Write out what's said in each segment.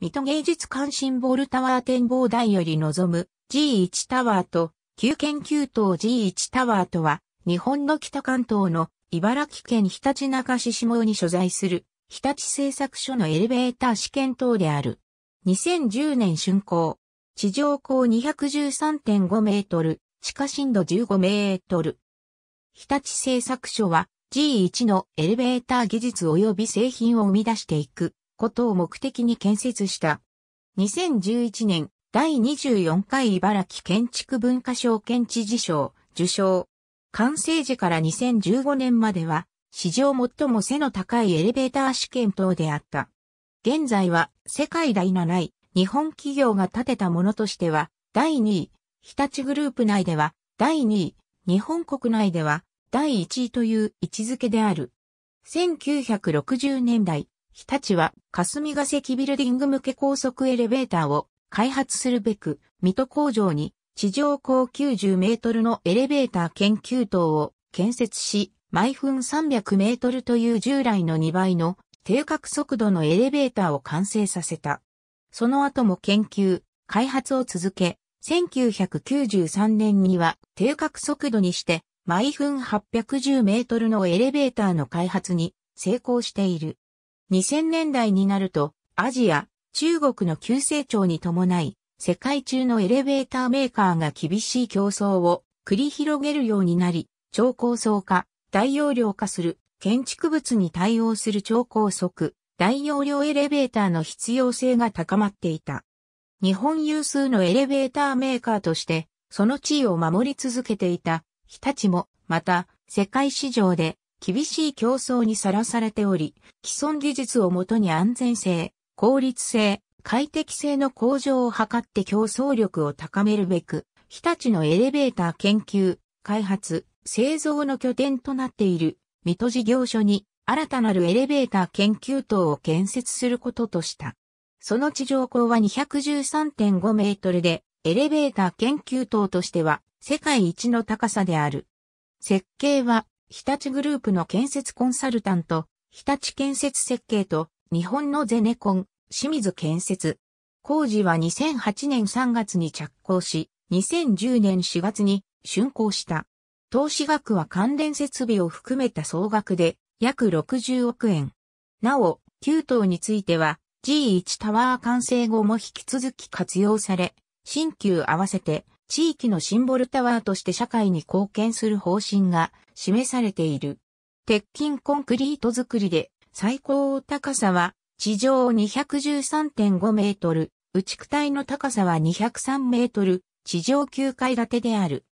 水戸芸術関心ボールタワー展望台より望む G1 タワーと旧研究棟 G1 タワーとは、日本の北関東の茨城県ひたちなか市下に所在する日立製作所のエレベーター試験棟である。2010年竣工。地上高213.5メートル、地下深度15メートル。日立製作所は G1 のエレベーター技術及び製品を生み出していくことを目的に建設した。2011年、第24回茨城建築文化賞建知事賞、受賞。完成時から2015年までは、史上最も背の高いエレベーター試験等であった。現在は、世界第7位、日本企業が建てたものとしては、第2位、日立グループ内では、第2位、日本国内では、第1位という位置づけである。1960年代、日立は霞ヶ関ビルディング向け高速エレベーターを開発するべく、水戸工場に地上高90メートルのエレベーター研究棟を建設し、毎分300メートルという従来の2倍の定格速度のエレベーターを完成させた。その後も研究、開発を続け、1993年には定格速度にして毎分810メートルのエレベーターの開発に成功している。2000年代になると、アジア、中国の急成長に伴い、世界中のエレベーターメーカーが厳しい競争を繰り広げるようになり、超高層化、大容量化する、建築物に対応する超高速、大容量エレベーターの必要性が高まっていた。日本有数のエレベーターメーカーとして、その地位を守り続けていた、日立も、また、世界市場で厳しい競争にさらされており、既存技術をもとに安全性、効率性、快適性の向上を図って競争力を高めるべく、日立のエレベーター研究、開発、製造の拠点となっている、水戸事業所に新たなるエレベーター研究棟を建設することとした。その地上高は213.5メートルで、エレベーター研究棟としては世界一の高さである。設計は日立グループの建設コンサルタント、日立建設設計と、日本のゼネコン、清水建設。工事は2008年3月に着工し、2010年4月に竣工した。投資額は関連設備を含めた総額で約60億円。なお、9棟については G1 タワー完成後も引き続き活用され、新旧合わせて地域のシンボルタワーとして社会に貢献する方針が示されている。鉄筋コンクリート作りで最高高さは地上213.5メートル、内区体の高さは203メートル、地上9階建てである。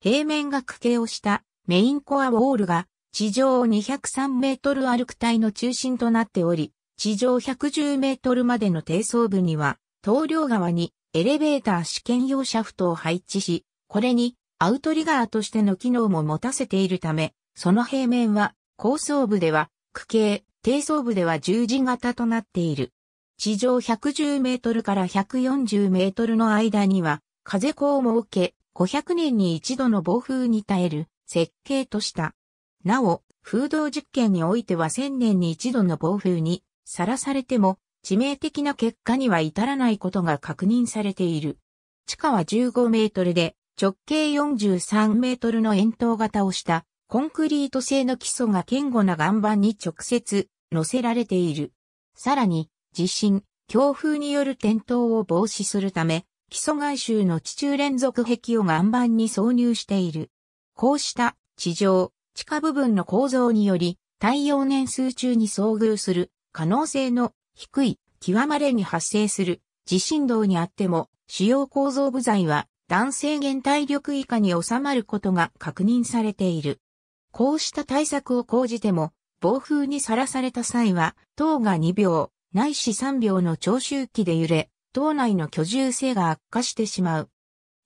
平面が区形をしたメインコアウォールが地上203メートル歩く体の中心となっており、地上110メートルまでの低層部には、東梁川にエレベーター試験用シャフトを配置し、これにアウトリガーとしての機能も持たせているため、その平面は高層部では区形、低層部では十字型となっている。地上110メートルから140メートルの間には風光も設け、500年に一度の暴風に耐える設計とした。なお、風洞実験においては1000年に一度の暴風にさらされても致命的な結果には至らないことが確認されている。地下は15メートルで、直径43メートルの円筒型をしたコンクリート製の基礎が堅固な岩盤に直接乗せられている。さらに、地震、強風による転倒を防止するため、基礎外周の地中連続壁を岩盤に挿入している。こうした地上、地下部分の構造により、耐用年数中に遭遇する可能性の低い、極まれに発生する、地震動にあっても、主要構造部材は、断性限体力以下に収まることが確認されている。こうした対策を講じても、暴風にさらされた際は、塔が2秒、ないし3秒の長周期で揺れ、塔内の居住性が悪化してしまう。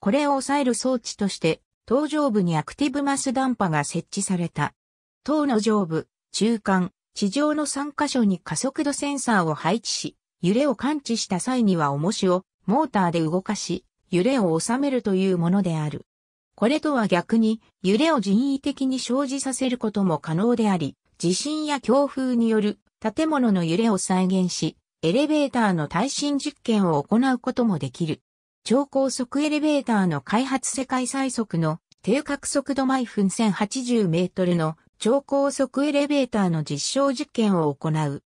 これを抑える装置として、塔上部にアクティブマスダンパが設置された。塔の上部、中間、地上の3カ所に加速度センサーを配置し、揺れを感知した際には重しをモーターで動かし、揺れを収めるというものである。これとは逆に、揺れを人為的に生じさせることも可能であり、地震や強風による建物の揺れを再現し、エレベーターの耐震実験を行うこともできる。超高速エレベーターの開発世界最速の定格速度毎分1080メートルの超高速エレベーターの実証実験を行う。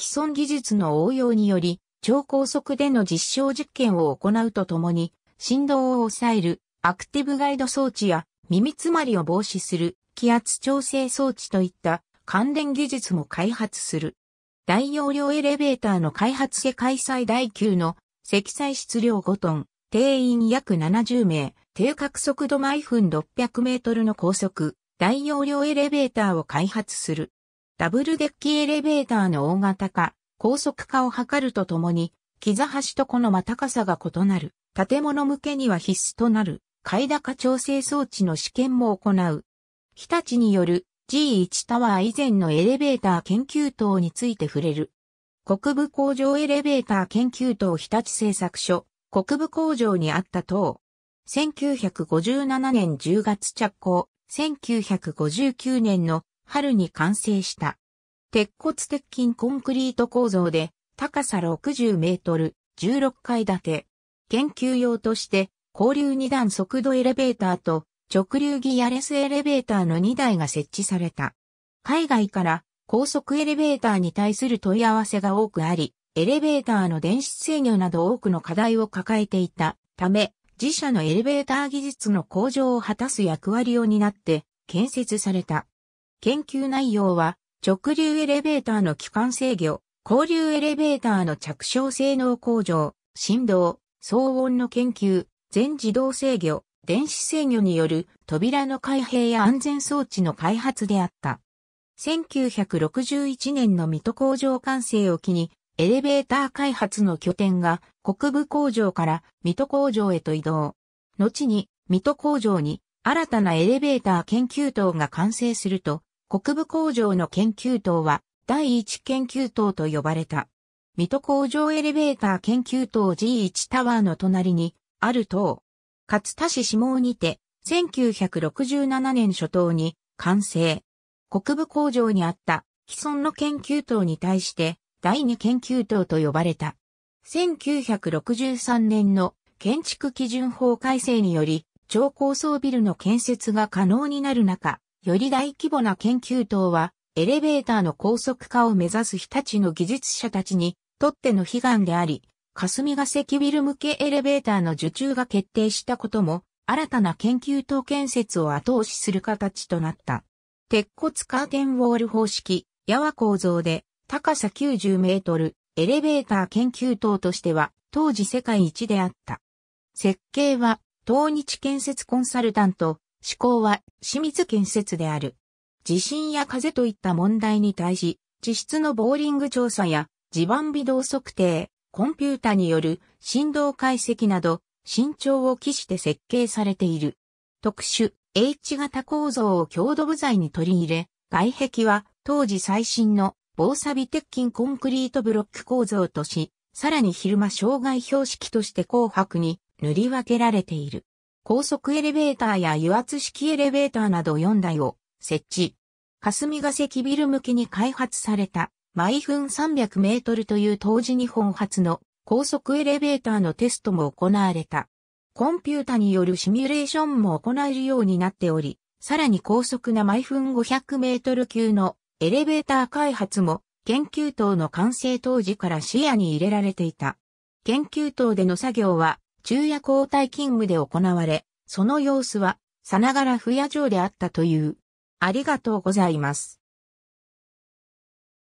既存技術の応用により、超高速での実証実験を行うとともに、振動を抑えるアクティブガイド装置や耳詰まりを防止する気圧調整装置といった関連技術も開発する。大容量エレベーターの開発世界最大級の積載質量5トン、定員約70名、定角速度毎分600メートルの高速、大容量エレベーターを開発する。ダブルデッキエレベーターの大型化、高速化を図るとともに、木座橋とこのま高さが異なる、建物向けには必須となる、階高調整装置の試験も行う。日立による G1 タワー以前のエレベーター研究等について触れる。国部工場エレベーター研究等日立製作所、国部工場にあった等。1957年10月着工。1959年の春に完成した。鉄骨鉄筋コンクリート構造で高さ60メートル、16階建て。研究用として交流2段速度エレベーターと直流ギアレスエレベーターの2台が設置された。海外から高速エレベーターに対する問い合わせが多くあり、エレベーターの電子制御など多くの課題を抱えていたため、自社のエレベーター技術の向上を果たす役割を担って建設された。研究内容は直流エレベーターの機関制御、交流エレベーターの着床性能向上、振動、騒音の研究、全自動制御、電子制御による扉の開閉や安全装置の開発であった。1961年の水戸工場完成を機にエレベーター開発の拠点が国部工場から水戸工場へと移動。後に水戸工場に新たなエレベーター研究棟が完成すると、国部工場の研究棟は第一研究棟と呼ばれた。水戸工場エレベーター研究棟 G1 タワーの隣にある棟。勝田市下にて1967年初頭に完成。国部工場にあった既存の研究棟に対して第二研究棟と呼ばれた。1963年の建築基準法改正により、超高層ビルの建設が可能になる中、より大規模な研究棟は、エレベーターの高速化を目指す日立の技術者たちにとっての悲願であり、霞が関ビル向けエレベーターの受注が決定したことも、新たな研究棟建設を後押しする形となった。鉄骨カーテンウォール方式、やわ構造で、高さ90メートル、エレベーター研究棟としては、当時世界一であった。設計は、東日建設コンサルタント、施工は、清水建設である。地震や風といった問題に対し、地質のボーリング調査や、地盤微動測定、コンピュータによる振動解析など、慎重を期して設計されている。特殊、H 型構造を強度部材に取り入れ、外壁は当時最新の防錆鉄筋コンクリートブロック構造とし、さらに昼間障害標識として紅白に塗り分けられている。高速エレベーターや油圧式エレベーターなど4台を設置。霞ヶ関ビル向けに開発された毎分300メートルという当時日本初の高速エレベーターのテストも行われた。コンピュータによるシミュレーションも行えるようになっており、さらに高速な毎分500メートル級のエレベーター開発も研究棟の完成当時から視野に入れられていた。研究棟での作業は昼夜交代勤務で行われ、その様子はさながら不夜城であったという。ありがとうございます。